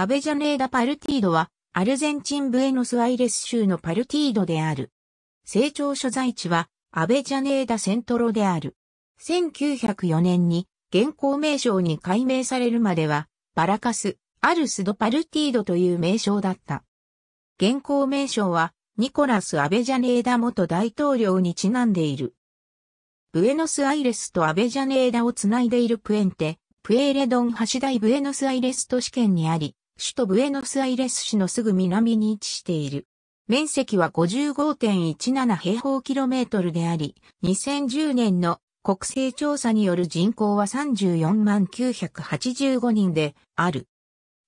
アベジャネーダ・パルティードは、アルゼンチン・ブエノス・アイレス州のパルティードである。成長所在地は、アベジャネーダ・セントロである。1904年に、現行名称に改名されるまでは、バラカス、アルス・ド・パルティードという名称だった。現行名称は、ニコラス・アベジャネーダ元大統領にちなんでいる。ブエノス・アイレスとアベジャネーダをつないでいるプエンテ、プエーレドン橋台ブエノス・アイレス都市圏にあり、首都ブエノスアイレス市のすぐ南に位置している。面積は55.17平方キロメートルであり、2010年の国勢調査による人口は34万985人である。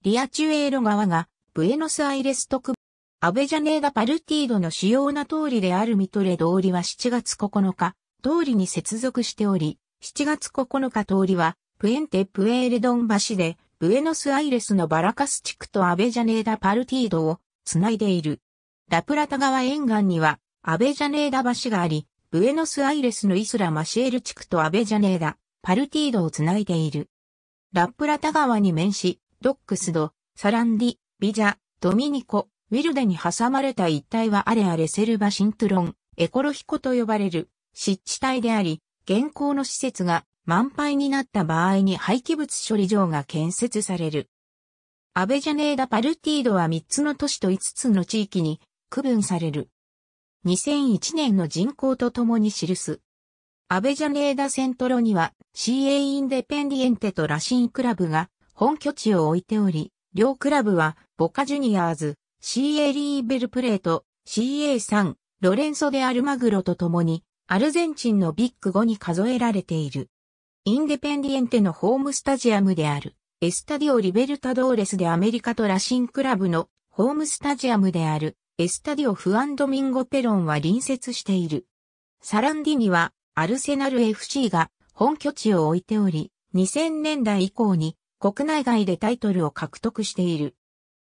リアチュエーロ川がブエノスアイレス特アベジャネーダ・パルティードの主要な通りであるミトレ通りは7月9日、通りに接続しており、7月9日通りは、プエンテ・プエールドン橋で、ブエノスアイレスのバラカス地区とアベジャネーダパルティードをつないでいる。ラプラタ川沿岸にはアベジャネーダ橋があり、ブエノスアイレスのイスラマシエル地区とアベジャネーダ、パルティードをつないでいる。ラプラタ川に面し、ドックスド、サランディ、ビジャ、ドミニコ、ウィルデに挟まれた一帯はアレアレセルバシントロン、エコロヒコと呼ばれる湿地帯であり、現行の施設が満杯になった場合に廃棄物処理場が建設される。アベジャネーダ・パルティードは3つの都市と5つの地域に区分される。2001年の人口とともに記す。アベジャネーダ・セントロには CA インデペンディエンテとラシンクラブが本拠地を置いており、両クラブはボカジュニアーズ、CA リーベルプレート、CA3、ロレンソ・デ・アルマグロとともにアルゼンチンのビッグ5に数えられている。インデペンディエンテのホームスタジアムである、エスタディオ・リベルタドーレスでアメリカとラシンクラブのホームスタジアムである、エスタディオ・フアンドミンゴ・ペロンは隣接している。サランディには、アルセナル FC が本拠地を置いており、2000年代以降に国内外でタイトルを獲得している。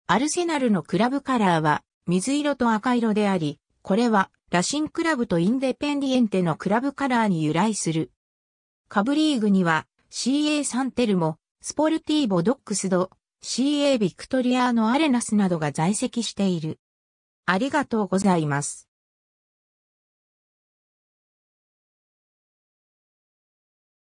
アルセナルのクラブカラーは水色と赤色であり、これはラシンクラブとインデペンディエンテのクラブカラーに由来する。下部リーグには CA サンテルモ、スポルティーボドックスド、CA ビクトリアーノアレナスなどが在籍している。ありがとうございます。